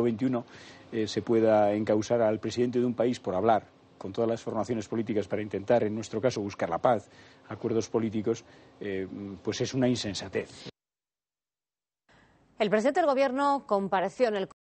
...21 eh, se pueda encausar al presidente de un país por hablar con todas las formaciones políticas para intentar, en nuestro caso, buscar la paz, acuerdos políticos, eh, pues es una insensatez. El presidente del Gobierno compareció en el